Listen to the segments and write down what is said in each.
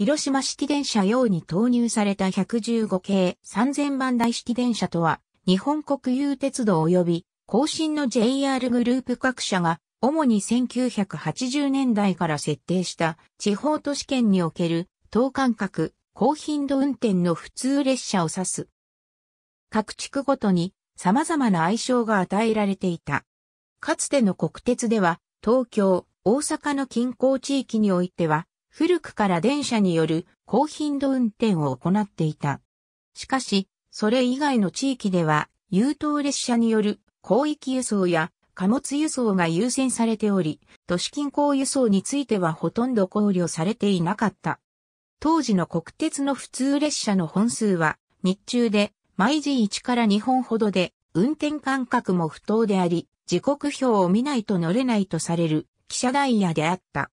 広島式電車用に投入された115系3000番台式電車とは、日本国有鉄道及び、更新の JR グループ各社が、主に1980年代から設定した地方都市圏における等間隔、高頻度運転の普通列車を指す。各地区ごとに様々な愛称が与えられていた。かつての国鉄では、東京、大阪の近郊地域においては、古くから電車による高頻度運転を行っていた。しかし、それ以外の地域では、優等列車による広域輸送や貨物輸送が優先されており、都市近郊輸送についてはほとんど考慮されていなかった。当時の国鉄の普通列車の本数は、日中で毎時1から2本ほどで、運転間隔も不当であり、時刻表を見ないと乗れないとされる、汽車ダイヤであった。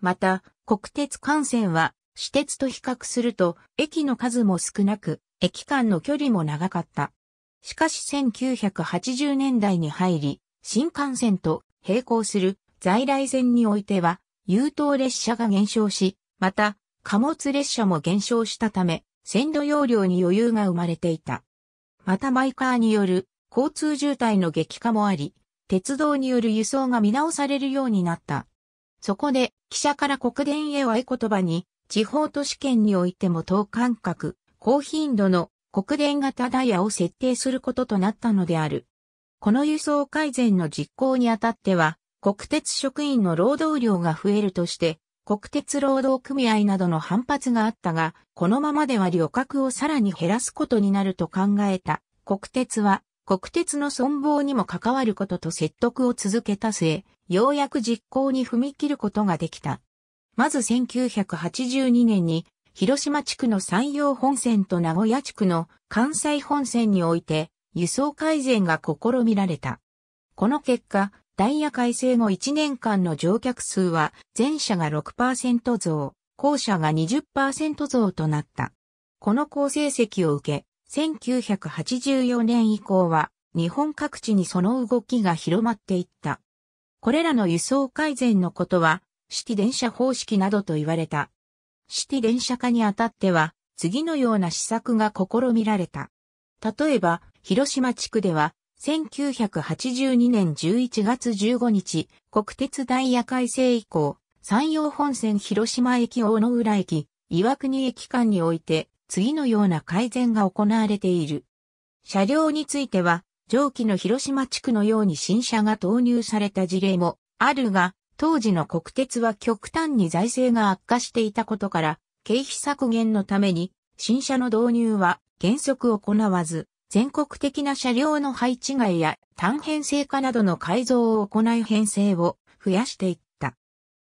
また、国鉄幹線は、私鉄と比較すると、駅の数も少なく、駅間の距離も長かった。しかし1980年代に入り、新幹線と並行する在来線においては、優等列車が減少し、また、貨物列車も減少したため、線路容量に余裕が生まれていた。またマイカーによる交通渋滞の激化もあり、鉄道による輸送が見直されるようになった。そこで、記者から国電へは合言葉に、地方都市圏においても等間隔、高頻度の国電型ダイヤを設定することとなったのである。この輸送改善の実行にあたっては、国鉄職員の労働量が増えるとして、国鉄労働組合などの反発があったが、このままでは旅客をさらに減らすことになると考えた。国鉄は国鉄の存亡にも関わることと説得を続けた末、ようやく実行に踏み切ることができた。まず1982年に、広島地区の山陽本線と名古屋地区の関西本線において、輸送改善が試みられた。この結果、ダイヤ改正後1年間の乗客数は、前者が6%増、後者が20%増となった。この好成績を受け、1984年以降は日本各地にその動きが広まっていった。これらの輸送改善のことは、シティ電車方式などと言われた。シティ電車化にあたっては、次のような施策が試みられた。例えば、広島地区では、1982年11月15日、国鉄ダイヤ改正以降、山陽本線広島駅大野浦駅、岩国駅間において、次のような改善が行われている。車両については、上記の広島地区のように新車が投入された事例もあるが、当時の国鉄は極端に財政が悪化していたことから、経費削減のために、新車の導入は原則行わず、全国的な車両の配置外や単編成化などの改造を行い編成を増やしていった。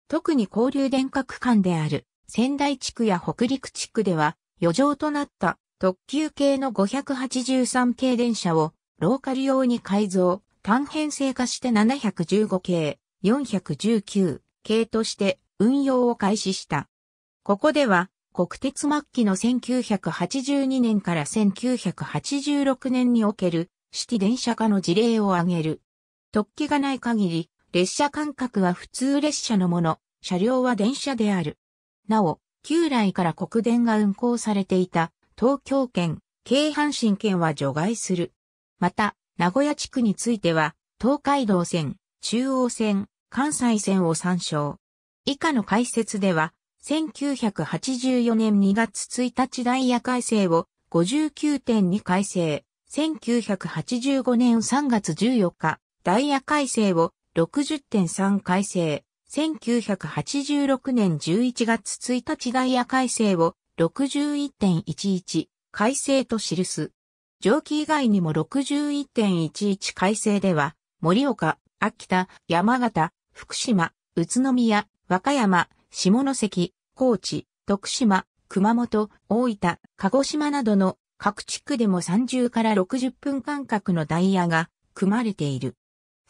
特に交流電化区間である仙台地区や北陸地区では余剰となった特急系の583系電車をローカル用に改造、単編成化して715系、419系として運用を開始した。ここでは国鉄末期の1982年から1986年における式電車化の事例を挙げる。特急がない限り、列車間隔は普通列車のもの、車両は電車である。なお、旧来から国電が運行されていた東京圏、京阪神圏は除外する。また、名古屋地区については、東海道線、中央線、関西線を参照。以下の解説では、1984年2月1日ダイヤ改正を59.2改正、1985年3月14日ダイヤ改正を60.3改正、1986年11月1日ダイヤ改正を61.11改正と記す。上記以外にも61.11改正では、森岡、秋田、山形、福島、宇都宮、和歌山、下関、高知、徳島、熊本、大分、鹿児島などの各地区でも30から60分間隔のダイヤが組まれている。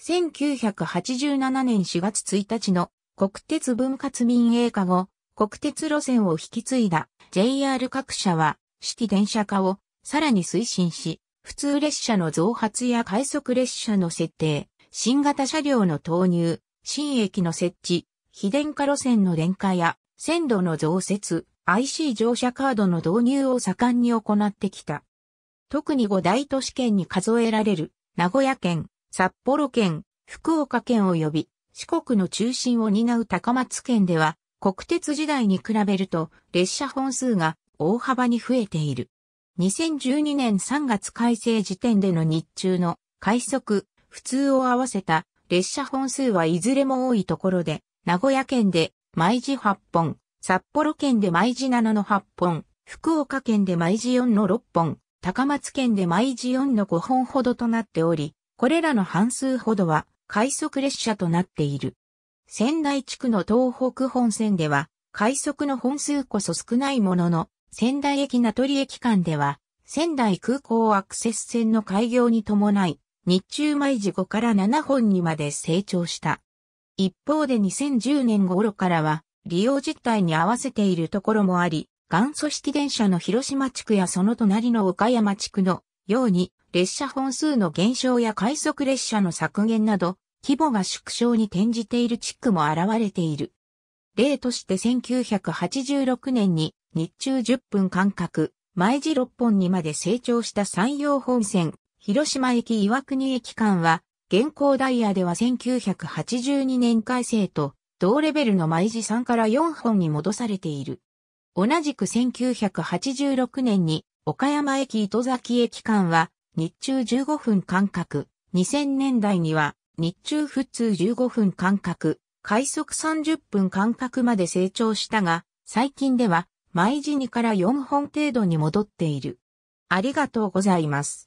1987年4月1日の国鉄分割民営化後、国鉄路線を引き継いだ JR 各社は、式電車化をさらに推進し、普通列車の増発や快速列車の設定、新型車両の投入、新駅の設置、非電化路線の電化や線路の増設、IC 乗車カードの導入を盛んに行ってきた。特に五大都市圏に数えられる、名古屋県、札幌県、福岡県及び、四国の中心を担う高松県では、国鉄時代に比べると列車本数が大幅に増えている。2012年3月改正時点での日中の快速、普通を合わせた列車本数はいずれも多いところで、名古屋県で毎時8本、札幌県で毎時7の8本、福岡県で毎時4の6本、高松県で毎時4の5本ほどとなっており、これらの半数ほどは快速列車となっている。仙台地区の東北本線では、快速の本数こそ少ないものの、仙台駅名取駅間では、仙台空港アクセス線の開業に伴い、日中毎時5から7本にまで成長した。一方で2010年頃からは、利用実態に合わせているところもあり、元祖式電車の広島地区やその隣の岡山地区のように、列車本数の減少や快速列車の削減など、規模が縮小に転じている地区も現れている。例として1986年に日中10分間隔、毎時6本にまで成長した山陽本線、広島駅岩国駅間は、現行ダイヤでは1982年改正と、同レベルの毎時3から4本に戻されている。同じく1986年に岡山駅糸崎駅間は日中15分間隔、2000年代には日中普通15分間隔、快速30分間隔まで成長したが、最近では毎時2から4本程度に戻っている。ありがとうございます。